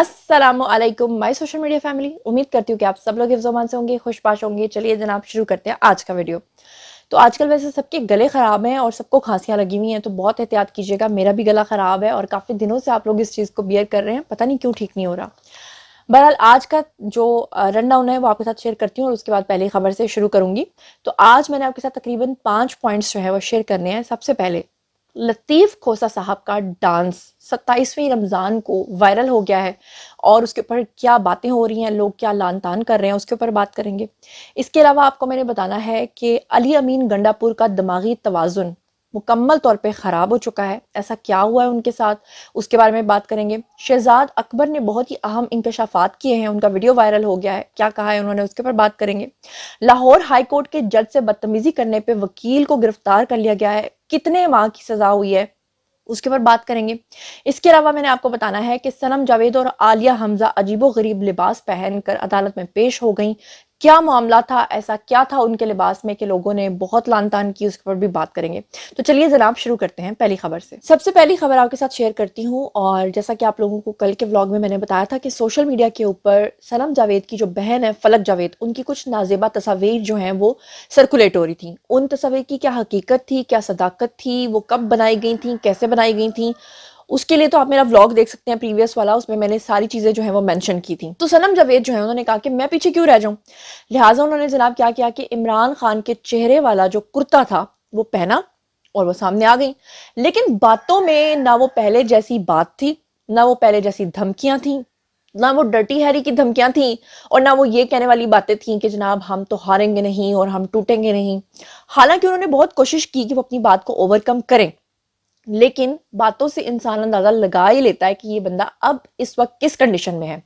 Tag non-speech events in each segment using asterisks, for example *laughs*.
Aslam my social media family उम्मीद करती हूँ कि आप सब लोग हिफ्जोमान से होंगे खुशपाश होंगे चलिए जनाब शुरू करते हैं आज का वीडियो तो आजकल वैसे सबके गले ख़राब हैं और सबको खांसियाँ लगी हुई हैं तो बहुत एहतियात कीजिएगा मेरा भी गला ख़राब है और काफ़ी दिनों से आप लोग इस चीज़ को बियर कर रहे हैं पता नहीं क्यों ठीक नहीं हो रहा बहरहाल आज का जो रन डाउन है वो आपके साथ शेयर करती हूँ और उसके बाद पहले खबर से शुरू करूँगी तो आज मैंने आपके साथ तकरीबन पाँच पॉइंट्स जो है वो शेयर करने हैं सबसे पहले लतीफ़ खोसा साहब का डांस 27वीं रमज़ान को वायरल हो गया है और उसके ऊपर क्या बातें हो रही हैं लोग क्या लान तान कर रहे हैं उसके ऊपर बात करेंगे इसके अलावा आपको मैंने बताना है कि अली अमीन गंडापुर का दिमागी तोज़ुन मुकम्मल तौर पे ख़राब हो चुका है ऐसा क्या हुआ है उनके साथ उसके बारे में बात करेंगे शहजाद अकबर ने बहुत ही अहम इंकशाफात किए हैं उनका वीडियो वायरल हो गया है क्या कहा है उन्होंने उसके ऊपर बात करेंगे लाहौर हाई कोर्ट के जज से बदतमीजी करने पे वकील को गिरफ्तार कर लिया गया है कितने माह की सज़ा हुई है उसके ऊपर बात करेंगे इसके अलावा मैंने आपको बताना है कि सनम जावेद और आलिया हमजा अजीबो गरीब लिबास पहनकर अदालत में पेश हो गई क्या मामला था ऐसा क्या था उनके लिबास में कि लोगों ने बहुत लान तान की उसके ऊपर भी बात करेंगे तो चलिए जनाब शुरू करते हैं पहली खबर से सबसे पहली खबर आपके साथ शेयर करती हूँ और जैसा कि आप लोगों को कल के व्लॉग में मैंने बताया था कि सोशल मीडिया के ऊपर सनम जावेद की जो बहन है फलक जावेद उनकी कुछ नाजेबा तस्वीर जो हैं वो सर्कुलेट हो रही थी उन तस्वीर की क्या हकीकत थी क्या सदाकत थी वो कब बनाई गई थी कैसे बनाई गई थी उसके लिए तो आप मेरा व्लॉग देख सकते हैं प्रीवियस वाला उसमें मैंने सारी चीज़ें जो है वो मैंशन की थी तो सनम जावेद जो है उन्होंने कहा कि मैं पीछे क्यों रह जाऊँ लिहाजा उन्होंने जनाब क्या किया कि इमरान खान के चेहरे वाला जो कुर्ता था वो पहना और वो सामने आ गई लेकिन बातों में ना वो पहले जैसी बात थी ना वो पहले जैसी धमकियां थी ना वो डटी हैरी की धमकियां थी और ना वो ये कहने वाली बातें थी कि जनाब हम तो हारेंगे नहीं और हम टूटेंगे नहीं हालांकि उन्होंने बहुत कोशिश की कि वो अपनी बात को ओवरकम करें लेकिन बातों से इंसान अंदाजा लगा ही लेता है कि ये बंदा अब इस वक्त किस कंडीशन में है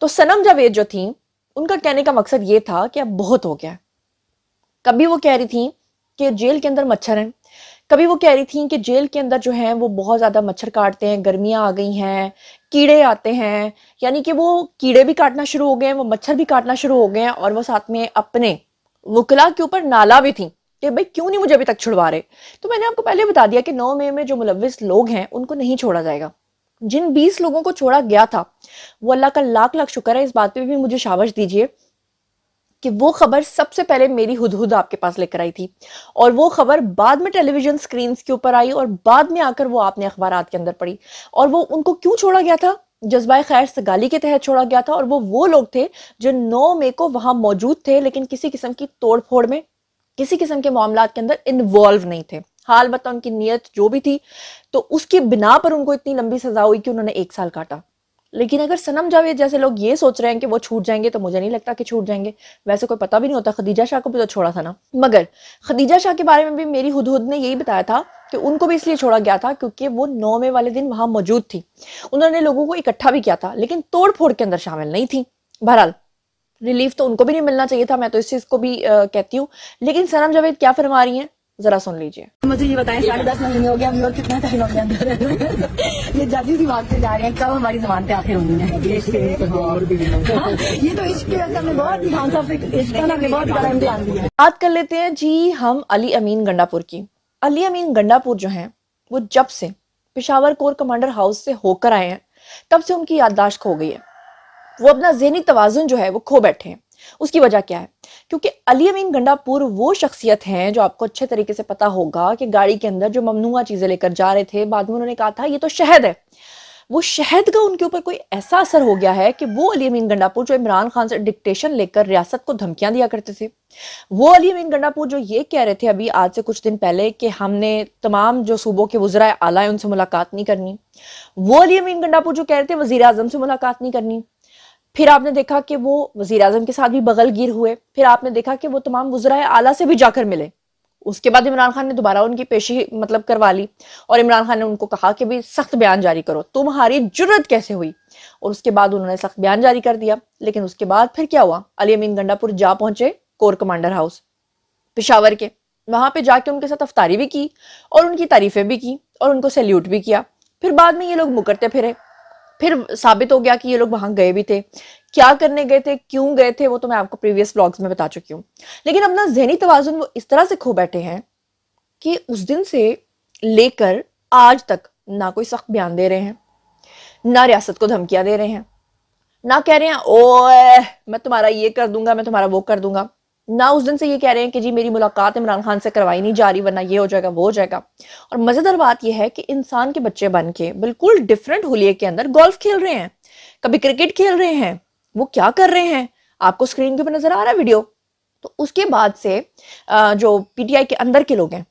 तो सनम जावेद जो थी उनका कहने का मकसद ये था कि अब बहुत हो गया कभी वो कह रही थी कि जेल के अंदर मच्छर हैं कभी वो कह रही थी कि जेल के अंदर जो है वो बहुत ज़्यादा मच्छर काटते हैं गर्मियाँ आ गई हैं कीड़े आते हैं यानी कि वो कीड़े भी काटना शुरू हो गए हैं वो मच्छर भी काटना शुरू हो गए हैं और वो साथ में अपने वकला के ऊपर नाला भी थी कि भाई क्यों नहीं मुझे अभी तक छुड़वा रहे तो मैंने आपको पहले बता दिया कि नौ मई में जो मुलविस लोग हैं उनको नहीं छोड़ा जाएगा जिन बीस लोगों को छोड़ा गया था वो अल्लाह का लाख लाख शुक्र है इस बात पे भी मुझे शाबाश दीजिए कि वो खबर सबसे पहले मेरी हुदहुद आपके पास लेकर आई थी और वो खबर बाद में टेलीविजन स्क्रीन के ऊपर आई और बाद में आकर वो आपने अखबार के अंदर पढ़ी और वो उनको क्यों छोड़ा गया था जज्बा खैर सगाली के तहत छोड़ा गया था और वो वो लोग थे जो नौ मई को वहां मौजूद थे लेकिन किसी किस्म की तोड़फोड़ में किसी किस्म के मामला के अंदर इन्वॉल्व नहीं थे हाल बता उनकी नीयत जो भी थी तो उसकी बिना पर उनको इतनी लंबी सजा हुई कि उन्होंने एक साल काटा लेकिन अगर सनम जावेद जैसे लोग ये सोच रहे हैं कि वो छूट जाएंगे तो मुझे नहीं लगता कि छूट जाएंगे वैसे कोई पता भी नहीं होता खदीजा शाह को भी तो छोड़ा था ना मगर खदीजा शाह के बारे में भी मेरी हदहुद ने यही बताया था कि उनको भी इसलिए छोड़ा गया था क्योंकि वो नौवे वाले दिन वहां मौजूद थी उन्होंने लोगों को इकट्ठा भी किया था लेकिन तोड़ फोड़ के अंदर शामिल नहीं थी बहरहाल रिलीफ तो उनको भी नहीं मिलना चाहिए था मैं तो इस चीज को भी आ, कहती हूँ लेकिन सनम जावेद क्या फरमा रही है जरा सुन लीजिए मुझे ये बताएं साढ़े दस महीने हो गया हम लोग कितना टाइम हो गया अंदर ये जजेस बात से जा रहे हैं कब हमारी जबान पे आखिर होंगी है ये तो इसके इश्क तो हाँ, तो बहुत ध्यान साहब से इश्क ने बहुत बड़ा इम्तिहान दिया बात कर लेते हैं जी हम अली अमीन गंडापुर की अली अमीन गंडापुर जो है वो जब से पिशावर कोर कमांडर हाउस से होकर आए हैं तब से उनकी याददाश्त खो गई है वो अपना जहनी तोज़ुन जो है वो खो बैठे हैं उसकी वजह क्या है क्योंकि अली अमीन गंडापुर वो शख्सियत हैं जो आपको अच्छे तरीके से पता होगा कि गाड़ी के अंदर जो ममनुआ चीज़ें लेकर जा रहे थे बाद में उन्होंने कहा था ये तो शहद है वो शहद का उनके ऊपर कोई ऐसा असर हो गया है कि वो अली अमीन गंडापुर जो इमरान खान से डिक्टेशन लेकर रियासत को धमकियां दिया करते थे वो अली अमीन गंडापुर जो ये कह रहे थे अभी आज से कुछ दिन पहले कि हमने तमाम जो सूबों के वज्रा आला है उनसे मुलाकात नहीं करनी वो अली अमीन गंडापुर जो कह रहे थे वजीर अजम से मुलाकात नहीं करनी फिर आपने देखा कि वो वजीर अजम के साथ भी बगल गिर हुए फिर आपने देखा कि वो तमाम वजरा आला से भी जाकर मिले उसके बाद इमरान खान ने दोबारा उनकी पेशी मतलब करवा ली और इमरान खान ने उनको कहा कि भाई सख्त बयान जारी करो तुम्हारी जरूरत कैसे हुई और उसके बाद उन्होंने सख्त बयान जारी कर दिया लेकिन उसके बाद फिर क्या हुआ अली अमीन गंडापुर जा पहुंचे कोर कमांडर हाउस पिशावर के वहां पे जाके उनके साथ अफ्तारी भी की और उनकी तारीफें भी की और उनको सैल्यूट भी किया फिर बाद में ये लोग मुकरते फिरे फिर साबित हो गया कि ये लोग वहां गए भी थे क्या करने गए थे क्यों गए थे वो तो मैं आपको प्रीवियस ब्लॉग्स में बता चुकी हूँ लेकिन अपना जहनी तोज़ुन वो इस तरह से खो बैठे हैं कि उस दिन से लेकर आज तक ना कोई सख्त बयान दे रहे हैं ना रियासत को धमकियां दे रहे हैं ना कह रहे हैं ओ मैं तुम्हारा ये कर दूंगा मैं तुम्हारा वो कर दूंगा ना उस दिन से ये कह रहे हैं कि जी मेरी मुलाकात इमरान खान से करवाई नहीं जा रही वरना ये हो जाएगा वो हो जाएगा और मज़ेदार बात यह है कि इंसान के बच्चे बन के बिल्कुल डिफरेंट होलिये के अंदर गोल्फ खेल रहे हैं कभी क्रिकेट खेल रहे हैं वो क्या कर रहे हैं आपको स्क्रीन के ऊपर नजर आ रहा है वीडियो तो उसके बाद से जो पीटीआई के अंदर के लोग हैं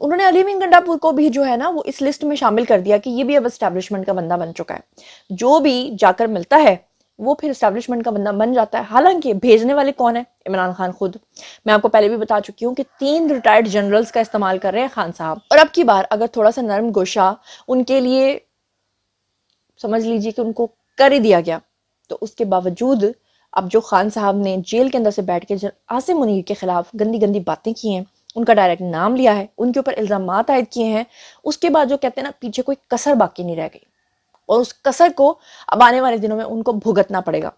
उन्होंने मिंग गंडापुर को भी जो है ना वो इस लिस्ट में शामिल कर दिया कि ये भी अब एस्टेब्लिशमेंट का बंदा बन चुका है जो भी जाकर मिलता है वो फिर इस्टेब्लिशमेंट का बंदा बन जाता है हालांकि भेजने वाले कौन है इमरान खान खुद मैं आपको पहले भी बता चुकी हूँ कि तीन रिटायर्ड जनरल्स का इस्तेमाल कर रहे हैं खान साहब और अब की बार अगर थोड़ा सा नरम गोशा उनके लिए समझ लीजिए कि उनको कर ही दिया गया तो उसके बावजूद अब जो खान साहब ने जेल के अंदर से बैठ के आसिम मुनीर के खिलाफ गंदी गंदी बातें की हैं उनका डायरेक्ट नाम लिया है उनके ऊपर इल्ज़ाम आयद किए हैं उसके बाद जो कहते हैं ना पीछे कोई कसर बाकी नहीं रह गई और उस कसर को अब आने वाले दिनों में उनको भुगतना पड़ेगा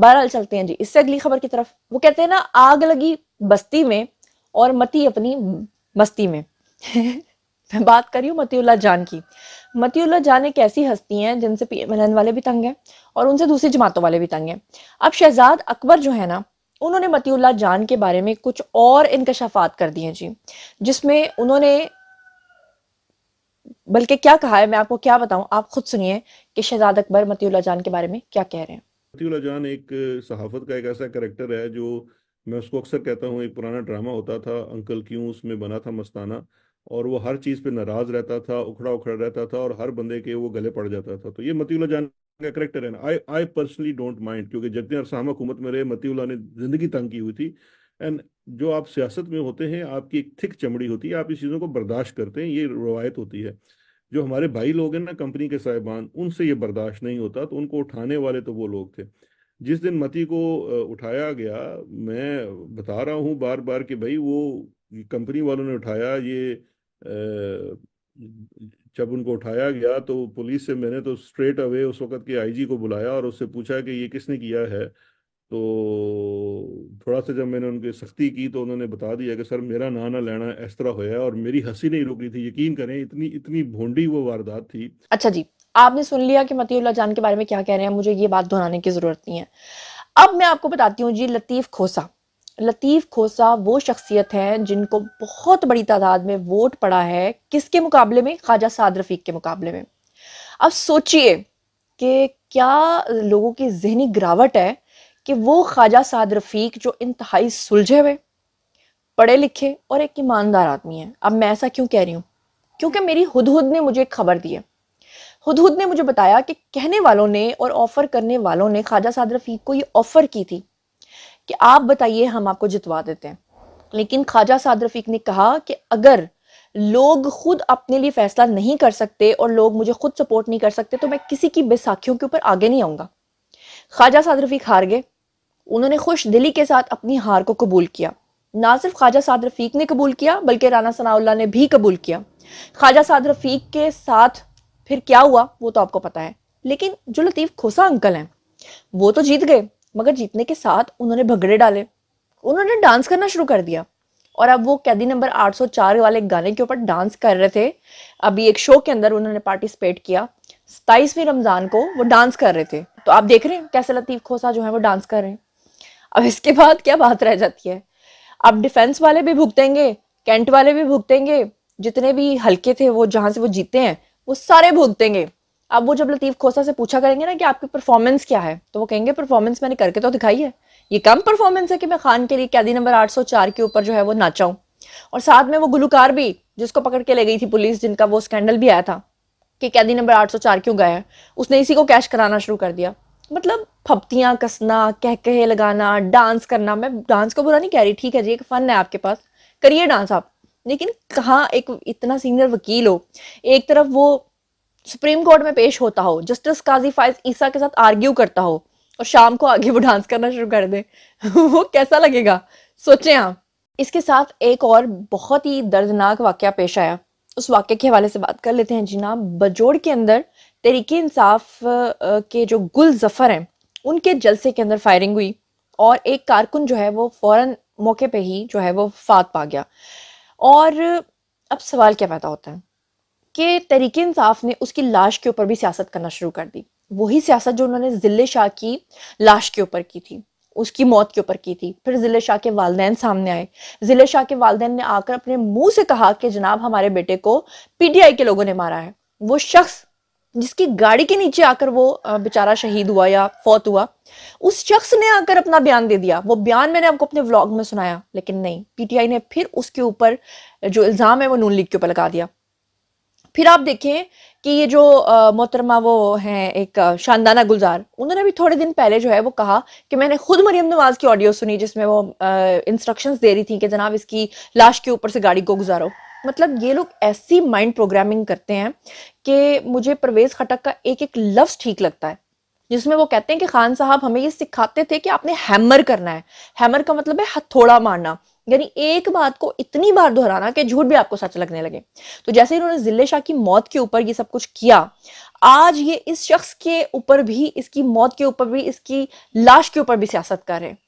बहरहाल चलते हैं जी इससे अगली खबर की तरफ वो कहते हैं ना आग लगी बस्ती में और मती अपनी मस्ती में *laughs* मैं बात कर रही हूँ मतियुल्ला जान की मतियुल्ला जान एक ऐसी हस्ती हैं जिनसे पीएमएलएन वाले भी तंग हैं और उनसे दूसरी जमातों वाले भी तंग हैं अब शहजाद अकबर जो है ना उन्होंने मतियुल्ला जान के बारे में कुछ और इनकशाफात कर दिए जी जिसमें उन्होंने बल्कि क्या कहा है मैं आपको क्या बताऊं आप खुद सुनिए कि शहजाद अकबर मतियुल्ला जान के बारे में क्या कह रहे हैं मतियुल्ला जान एक सहाफत का एक ऐसा करेक्टर है जो मैं उसको अक्सर कहता हूँ एक पुराना ड्रामा होता था अंकल क्यों उसमें बना था मस्ताना और वो हर चीज़ पे नाराज रहता था उखड़ा उखड़ा रहता था और हर बंदे के वो गले पड़ जाता था तो ये मतियुल्ला जान का करेक्टर है ना I I personally don't mind क्योंकि जितने अरसामा हुकूमत में रहे मतियुल्ला ने जिंदगी तंग की हुई थी एंड जो आप सियासत में होते हैं आपकी एक थिक चमड़ी होती है आप इस चीज़ों को बर्दाश्त करते हैं ये रवायत होती है जो हमारे भाई लोग हैं ना कंपनी के साहिबान उनसे ये बर्दाश्त नहीं होता तो उनको उठाने वाले तो वो लोग थे जिस दिन मती को उठाया गया मैं बता रहा हूँ बार बार कि भाई वो कंपनी वालों ने उठाया ये जब उनको उठाया गया तो पुलिस से मैंने तो स्ट्रेट अवे उस वक्त के आईजी को बुलाया और उससे पूछा कि ये किसने किया है तो थोड़ा सा जब मैंने उनकी सख्ती की तो उन्होंने बता दिया कि सर मेरा ना ना लेना इस तरह होया और मेरी हंसी नहीं रुक रही थी यकीन करें इतनी इतनी भोंडी वो वारदात थी अच्छा जी आपने सुन लिया कि मतीउल्ला जान के बारे में क्या कह रहे हैं मुझे ये बात दोहराने की जरूरत नहीं है अब मैं आपको बताती हूँ जी लतीफ़ खोसा लतीफ़ खोसा वो शख्सियत है जिनको बहुत बड़ी तादाद में वोट पड़ा है किसके मुकाबले में ख्वाजा साद रफीक के मुकाबले में अब सोचिए कि क्या लोगों की जहनी गिरावट है कि वो ख्वाजा साद रफ़ीक जो इंतहाई सुलझे हुए पढ़े लिखे और एक ईमानदार आदमी है अब मैं ऐसा क्यों कह रही हूँ क्योंकि मेरी हदहुद ने मुझे एक खबर दी है हदहुद ने मुझे बताया कि कहने वालों ने और ऑफ़र करने वालों ने ख्वाजा साद रफ़ीक को ये ऑफ़र की थी कि आप बताइए हम आपको जितवा देते हैं लेकिन ख्वाजा साद रफ़ीक ने कहा कि अगर लोग खुद अपने लिए फैसला नहीं कर सकते और लोग मुझे खुद सपोर्ट नहीं कर सकते तो मैं किसी की बेसाखियों के ऊपर आगे नहीं आऊंगा ख्वाजा साद रफ़ीक हार गए उन्होंने खुश दिली के साथ अपनी हार को कबूल किया ना सिर्फ ख्वाजा साद रफीक ने कबूल किया बल्कि राना सनाउल्ला ने भी कबूल किया ख्वाजा साद रफीक के साथ फिर क्या हुआ वो तो आपको पता है लेकिन जो लतीफ़ खोसा अंकल हैं वो तो जीत गए मगर जीतने के साथ उन्होंने भगड़े डाले उन्होंने डांस करना शुरू कर दिया और अब वो कैदी नंबर 804 वाले गाने के ऊपर डांस कर रहे थे अभी एक शो के अंदर उन्होंने पार्टिसिपेट किया सताईसवीं रमज़ान को वो डांस कर रहे थे तो आप देख रहे हैं कैसे लतीफ़ खोसा जो है वो डांस कर रहे हैं अब इसके बाद क्या बात रह जाती है अब डिफेंस वाले भी भुगतेंगे कैंट वाले भी भुगतेंगे जितने भी हल्के थे वो जहाँ से वो जीते हैं वो सारे भुगतेंगे अब वो जब लतीफ़ खोसा से पूछा करेंगे ना कि आपकी परफॉर्मेंस क्या है तो वो कहेंगे परफॉर्मेंस मैंने करके तो दिखाई है ये कम परफॉर्मेंस है कि मैं खान के लिए कैदी नंबर 804 के ऊपर जो है वो नाचाऊं और साथ में वो गुलकार भी जिसको पकड़ के ले गई थी पुलिस जिनका वो स्कैंडल भी आया था कि कैदी नंबर 804 क्यों गया है उसने इसी को कैश कराना शुरू कर दिया मतलब फप्तियाँ कसना कह कहे लगाना डांस करना मैं डांस को बुरा नहीं कह रही ठीक है जी एक फ़न है आपके पास करिए डांस आप लेकिन कहाँ एक इतना सीनियर वकील हो एक तरफ वो सुप्रीम कोर्ट में पेश होता हो जस्टिस काजी फाइज ईसा के साथ आर्ग्यू करता हो और शाम को आगे वो डांस करना शुरू कर दे *laughs* वो कैसा लगेगा सोचे आप इसके साथ एक और बहुत ही दर्दनाक वाक्य पेश आया उस वाक्य के हवाले से बात कर लेते हैं जी ना बजोड़ के अंदर तहरीक इंसाफ के जो गुल जफ़र हैं उनके जलसे के अंदर फायरिंग हुई और एक कारकुन जो है वो फौरन मौके पे ही जो है वो फात पा गया और अब सवाल क्या पैदा होता है कि तहरीक इंसाफ ने उसकी लाश के ऊपर भी सियासत करना शुरू कर दी वही सियासत जो उन्होंने जिले शाह की लाश के ऊपर की थी उसकी मौत के ऊपर की थी फिर जिले शाह के वाले सामने आए जिले शाह के वाले ने आकर अपने मुंह से कहा कि जनाब हमारे बेटे को पीटीआई के लोगों ने मारा है वो शख्स जिसकी गाड़ी के नीचे आकर वो बेचारा शहीद हुआ या फौत हुआ उस शख्स ने आकर अपना बयान दे दिया वो बयान मैंने आपको अपने व्लॉग में सुनाया लेकिन नहीं पीटीआई ने फिर उसके ऊपर जो इल्ज़ाम है वो नून लीग के ऊपर लगा दिया फिर आप देखें कि ये जो मोहतरमा वो हैं एक शानदाना गुलजार उन्होंने भी थोड़े दिन पहले जो है वो कहा कि मैंने खुद मरियम नवाज की ऑडियो सुनी जिसमें वो इंस्ट्रक्शंस दे रही थी कि जनाब इसकी लाश के ऊपर से गाड़ी को गुजारो मतलब ये लोग ऐसी माइंड प्रोग्रामिंग करते हैं कि मुझे परवेज़ खटक का एक एक लफ्ज़ ठीक लगता है जिसमें वो कहते हैं कि खान साहब हमें ये सिखाते थे कि आपने हैमर करना है हैमर का मतलब है हथौड़ा मारना यानी एक बात को इतनी बार दोहराना कि झूठ भी आपको सच लगने लगे तो जैसे इन्होंने जिले शाह की मौत के ऊपर ये सब कुछ किया आज ये इस शख्स के ऊपर भी इसकी मौत के ऊपर भी इसकी लाश के ऊपर भी सियासत कर रहे हैं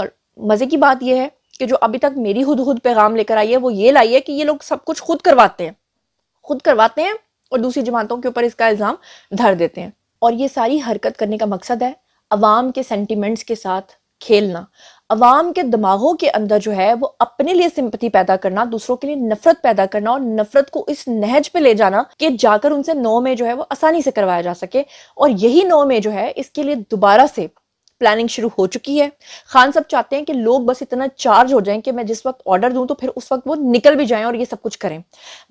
और मजे की बात यह है कि जो अभी तक मेरी खुद खुद पैगाम लेकर आई है वो ये लाई है कि ये लोग सब कुछ खुद करवाते हैं खुद करवाते हैं और दूसरी जमातों के ऊपर इसका इल्ज़ाम धर देते हैं और ये सारी हरकत करने का मकसद है अवाम के सेंटिमेंट्स के साथ खेलना अवाम के दिमागों के अंदर जो है वो अपने लिए सिंपति पैदा करना दूसरों के लिए नफरत पैदा करना और नफरत को इस नहज पे ले जाना कि जाकर उनसे नौ में जो है वो आसानी से करवाया जा सके और यही नौ में जो है इसके लिए दोबारा से प्लानिंग शुरू हो चुकी है खान साहब चाहते हैं कि लोग बस इतना चार्ज हो जाएं कि मैं जिस वक्त ऑर्डर दूं तो फिर उस वक्त वो निकल भी जाएं और ये सब कुछ करें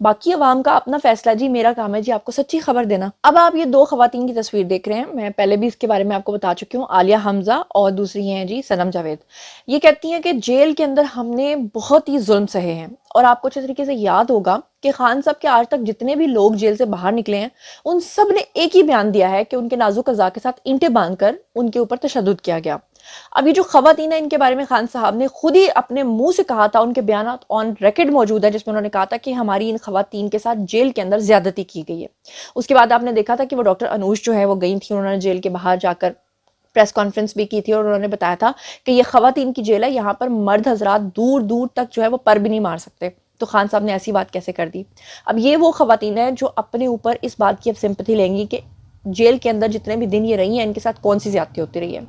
बाकी आवाम का अपना फैसला जी मेरा काम है जी आपको सच्ची खबर देना अब आप ये दो खातन की तस्वीर देख रहे हैं मैं पहले भी इसके बारे में आपको बता चुकी हूँ आलिया हमजा और दूसरी हैं जी सनम जावेद ये कहती हैं कि जेल के अंदर हमने बहुत ही जुल्म सहे हैं और आपको अच्छे तरीके से याद होगा कि खान साहब के आज तक जितने भी लोग जेल से बाहर निकले हैं उन सब ने एक ही बयान दिया है कि उनके नाजुक कजा के साथ इंटे बांध कर उनके ऊपर तशद किया गया अब ये जो खातन है इनके बारे में खान साहब ने खुद ही अपने मुंह से कहा था उनके बयान ऑन रिकॉर्ड मौजूद है जिसमें उन्होंने कहा था कि हमारी इन खातन के साथ जेल के अंदर ज्यादती की गई है उसके बाद आपने देखा था कि वो डॉक्टर अनुज जो है वो गई थी उन्होंने जेल के बाहर जाकर प्रेस कॉन्फ्रेंस भी की थी और उन्होंने बताया था कि ये खातन की जेल है यहाँ पर मर्द हजरात दूर दूर तक जो है वो पर भी नहीं मार सकते तो खान साहब ने ऐसी बात कैसे कर दी अब ये वो खातन हैं जो अपने ऊपर इस बात की अब सिंपथी लेंगी कि जेल के अंदर जितने भी दिन ये रही हैं इनके साथ कौन सी ज्यादती होती रही है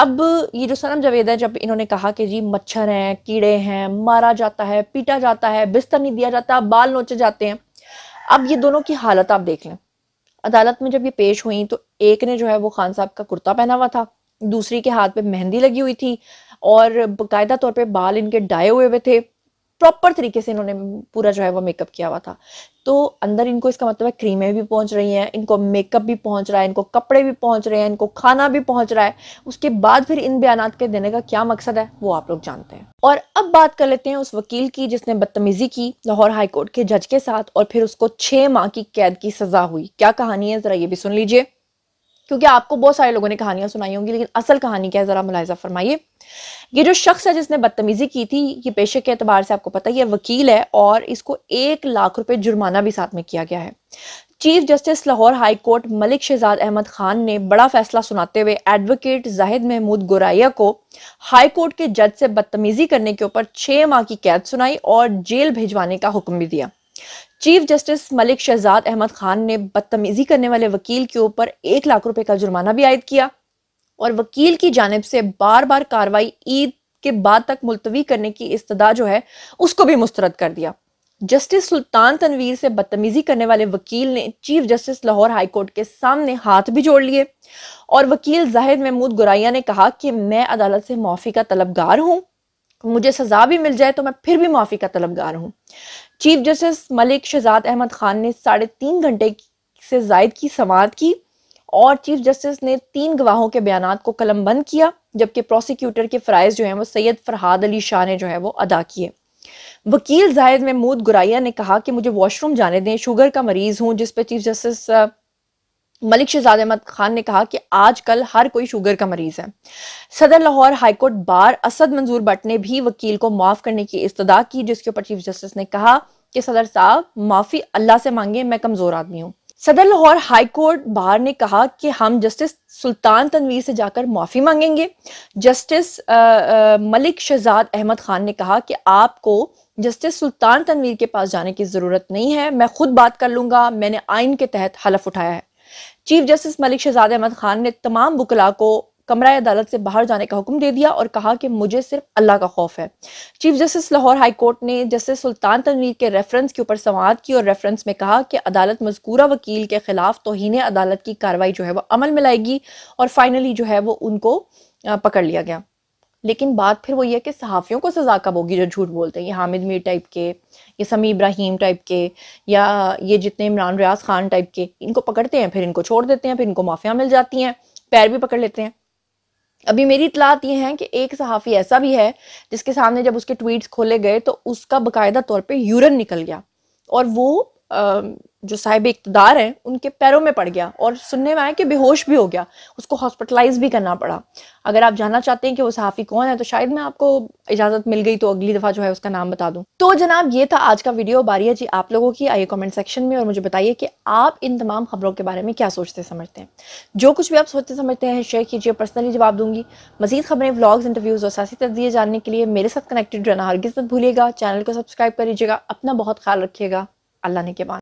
अब ये जो सनम जावेद है जब इन्होंने कहा कि जी मच्छर हैं कीड़े हैं मारा जाता है पीटा जाता है बिस्तर नहीं दिया जाता बाल नोचे जाते हैं अब ये दोनों की हालत आप देख लें अदालत में जब ये पेश हुई तो एक ने जो है वो खान साहब का कुर्ता पहना हुआ था दूसरी के हाथ पे मेहंदी लगी हुई थी और बाकायदा तौर पे बाल इनके डाए हुए हुए थे प्रॉपर तरीके से इन्होंने पूरा जो है वो मेकअप किया हुआ था तो अंदर इनको इसका मतलब है क्रीमें भी पहुंच रही हैं इनको मेकअप भी पहुंच रहा है इनको कपड़े भी पहुंच रहे हैं इनको खाना भी पहुंच रहा है उसके बाद फिर इन बयान के देने का क्या मकसद है वो आप लोग जानते हैं और अब बात कर लेते हैं उस वकील की जिसने बदतमीजी की लाहौर हाईकोर्ट के जज के साथ और फिर उसको छह माह की कैद की सजा हुई क्या कहानी है ज़रा ये भी सुन लीजिए क्योंकि आपको बहुत सारे लोगों ने कहानियां सुनाई होंगी लेकिन असल कहानी क्या है ज़रा मुलायजा फरमाइए ये जो शख्स है जिसने बदतमीजी की थी ये पेशे के अतबार से आपको पता है ये वकील है और इसको एक लाख रुपए जुर्माना भी साथ में किया गया है chief justice Lahore high court Malik Shahzad Ahmad Khan ने बड़ा फैसला सुनाते हुए एडवोकेट जाहिद महमूद गोराया को हाई कोर्ट के जज से बदतमीजी करने के ऊपर छः माह की कैद सुनाई और जेल भिजवाने का हुक्म भी दिया चीफ जस्टिस मलिक शहजाद अहमद खान ने बदतमीजी करने वाले वकील के ऊपर एक लाख रुपए का जुर्माना भी आयद किया और वकील की जानब से बार बार कार्रवाई ईद के बाद तक मुलतवी करने की इस्तः जो है उसको भी मुस्तरद कर दिया जस्टिस सुल्तान तनवीर से बदतमीजी करने वाले वकील ने चीफ जस्टिस लाहौर हाईकोर्ट के सामने हाथ भी जोड़ लिए और वकील जाहिद महमूद गुराइया ने कहा कि मैं अदालत से मुआफ़ी का तलबगार हूँ मुझे सजा भी मिल जाए तो मैं फिर भी माफ़ी का तलबगार हूँ चीफ जस्टिस मलिक शहजाद अहमद खान ने साढ़े तीन घंटे से जायद की समात की और चीफ जस्टिस ने तीन गवाहों के बयान को कलमबंद किया जबकि प्रोसिक्यूटर के फ़राइज़ जो हैं वो सैयद फरहाद अली शाह ने जो है वो अदा किए वकील जायद महमूद गुराया ने कहा कि मुझे वॉशरूम जाने दें शुगर का मरीज़ हूँ जिस पर चीफ जस्टिस मलिक शहजाद अहमद खान ने कहा कि आजकल हर कोई शुगर का मरीज है सदर लाहौर हाईकोर्ट बार असद मंजूर भट्ट ने भी वकील को माफ करने की इस्तदा की जिसके ऊपर चीफ जस्टिस ने कहा कि सदर साहब माफी अल्लाह से मांगे मैं कमजोर आदमी हूँ सदर लाहौर हाईकोर्ट बार ने कहा कि हम जस्टिस सुल्तान तनवीर से जाकर माफ़ी मांगेंगे जस्टिस आ, आ, मलिक शहजाद अहमद खान ने कहा कि आपको जस्टिस सुल्तान तनवीर के पास जाने की ज़रूरत नहीं है मैं खुद बात कर लूंगा मैंने आइन के तहत हलफ उठाया है चीफ जस्टिस मलिक शहजाद अहमद खान ने तमाम वकला को कमरा अदालत से बाहर जाने का हुक्म दे दिया और कहा कि मुझे सिर्फ अल्लाह का खौफ है chief justice Lahore high court ने जस्टिस सुल्तान तनवीर के रेफरेंस के ऊपर समात की और रेफरेंस में कहा कि अदालत मजकूरा वकील के खिलाफ तोहन अदालत की कार्रवाई जो है वह अमल में लाएगी और फाइनली जो है वो उनको पकड़ लिया गया लेकिन बात फिर वही है कि सहाफ़ियों को सज़ा कब होगी जो झूठ बोलते हैं ये हामिद मीर टाइप के ये समी इब्राहिम टाइप के या ये जितने इमरान रियाज खान टाइप के इनको पकड़ते हैं फिर इनको छोड़ देते हैं फिर इनको माफ़िया मिल जाती हैं पैर भी पकड़ लेते हैं अभी मेरी इतलात ये है कि एक सहाफ़ी ऐसा भी है जिसके सामने जब उसके ट्वीट खोले गए तो उसका बाकायदा तौर पर यूरन निकल गया और वो जो साहिब इकतदार हैं उनके पैरों में पड़ गया और सुनने में आया कि बेहोश भी हो गया उसको हॉस्पिटलाइज भी करना पड़ा अगर आप जानना चाहते हैं कि वो सहाफ़ी कौन है तो शायद मैं आपको इजाज़त मिल गई तो अगली दफ़ा जो है उसका नाम बता दूं तो जनाब ये था आज का वीडियो बारिया जी आप लोगों की आइए कॉमेंट सेक्शन में और मुझे बताइए कि आप इन तमाम खबरों के बारे में क्या सोचते समझते हैं जो कुछ भी आप सोचते समझते हैं शेयर कीजिए पर्सनली जवाब दूंगी मजीद खबरें ब्लॉग्स इंटरव्यूज़ और सियासी तजिए जानने के लिए मेरे साथ कनेक्टेड रहना हरगिज मत भूलिएगा चैनल को सब्सक्राइब कर लीजिएगा अपना बहुत ख्याल रखिएगा अल्लाह ने के बाद